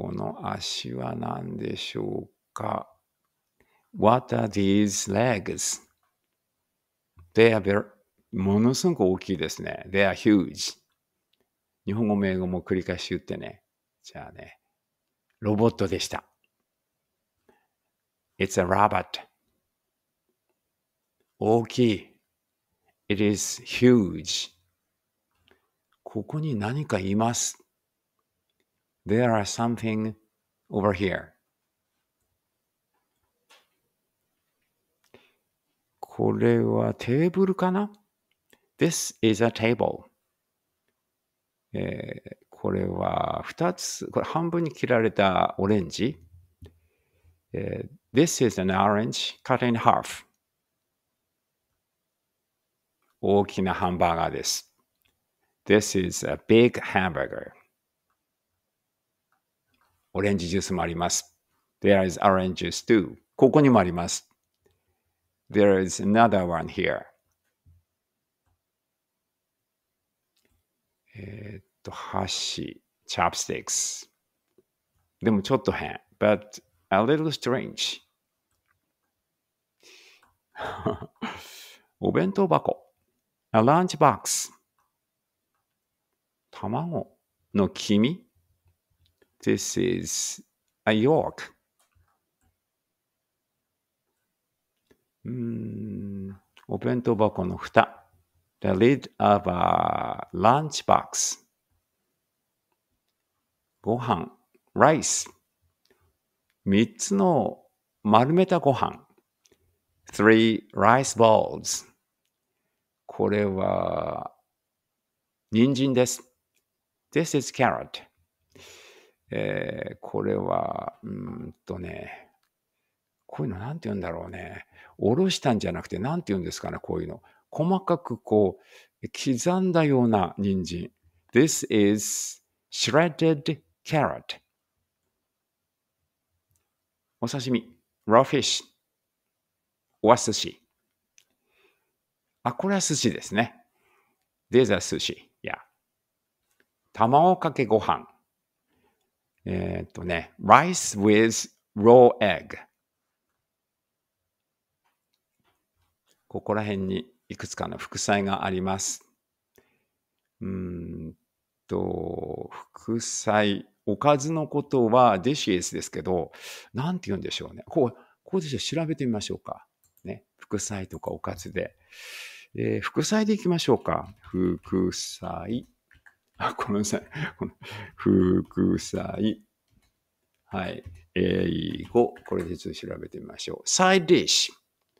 この足は何でしょうか ?What are these legs? They are very, ものすごく大きいですね。They are huge. 日本語も英語も繰り返し言ってね。じゃあね、ロボットでした。It's a robot. 大きい。It is huge. ここに何かいます。there are something over here. これはテーブルかな ?This is a table. えー、これは2つ、これ半分に切られたオレンジ。えー、This is an orange cut in half. 大きなハンバーガーです。This is a big hamburger. オレンジジュースもあります。There is orange juice too. ここにもあります。There is another one here. えー、っと、箸、chopsticks。でもちょっと変。But a little strange. お弁当箱。A lunch box. 卵の黄身 This is a York. Mm, お弁当箱の蓋。The lid of a lunchbox. ご飯。rice. 三つの丸めたご飯。three rice balls. これは、人参です。This is carrot. えー、これは、うんとね、こういうの何て言うんだろうね。おろしたんじゃなくて何て言うんですかね、こういうの。細かくこう、刻んだような人参。This is shredded carrot. お刺身。raw fish. お寿司。あ、これは寿司ですね。There's a sushi. Yeah. 卵かけご飯。えー、っとね、rice with raw egg。ここら辺にいくつかの副菜があります。うんと、副菜、おかずのことはデシエスですけど、なんて言うんでしょうね。こう、こうでしょ調べてみましょうか。ね。副菜とかおかずで。えー、副菜でいきましょうか。副菜。あ、ごめんなさい。この、副菜。はい。英語。これでちょっと調べてみましょう。サイディッシュ。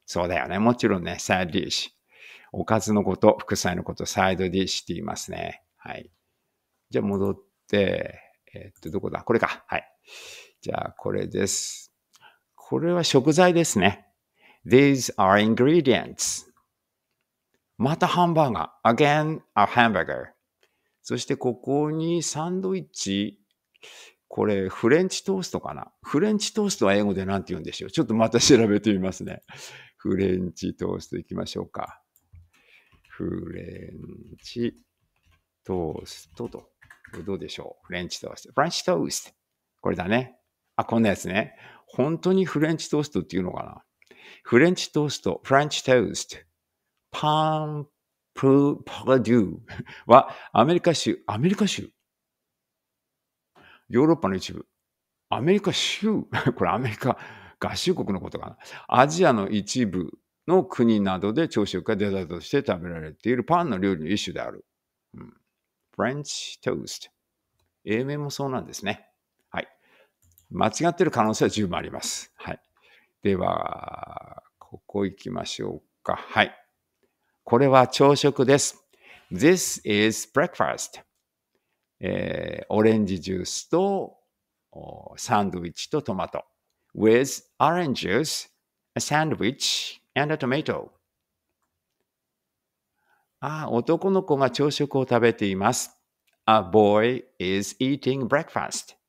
そうだよね。もちろんね、サイディッシュ。おかずのこと、副菜のこと、サイドディッシュって言いますね。はい。じゃあ戻って、えー、っと、どこだこれか。はい。じゃあ、これです。これは食材ですね。These are ingredients. またハンバーガー。Again, a hamburger. そしてここにサンドイッチ、これフレンチトーストかなフレンチトーストは英語で何て言うんでしょうちょっとまた調べてみますね。フレンチトーストいきましょうか。フレンチトーストと。どうでしょうフレンチトースト。フレンチトースト。これだね。あ、こんなやつね。本当にフレンチトーストっていうのかなフレンチトースト、フレンチトースト。パンプロパデューはアメリカ州、アメリカ州ヨーロッパの一部。アメリカ州 これアメリカ合衆国のことかな。アジアの一部の国などで朝食がデザートとして食べられているパンの料理の一種である。うん、フレンチトースト。英名もそうなんですね。はい。間違ってる可能性は十分あります。はい。では、ここ行きましょうか。はい。これは朝食です。This is breakfast. えー、オレンジジュースとサンドイッチとトマト。with orange juice, a sandwich, and a tomato. あ、男の子が朝食を食べています。A boy is eating breakfast.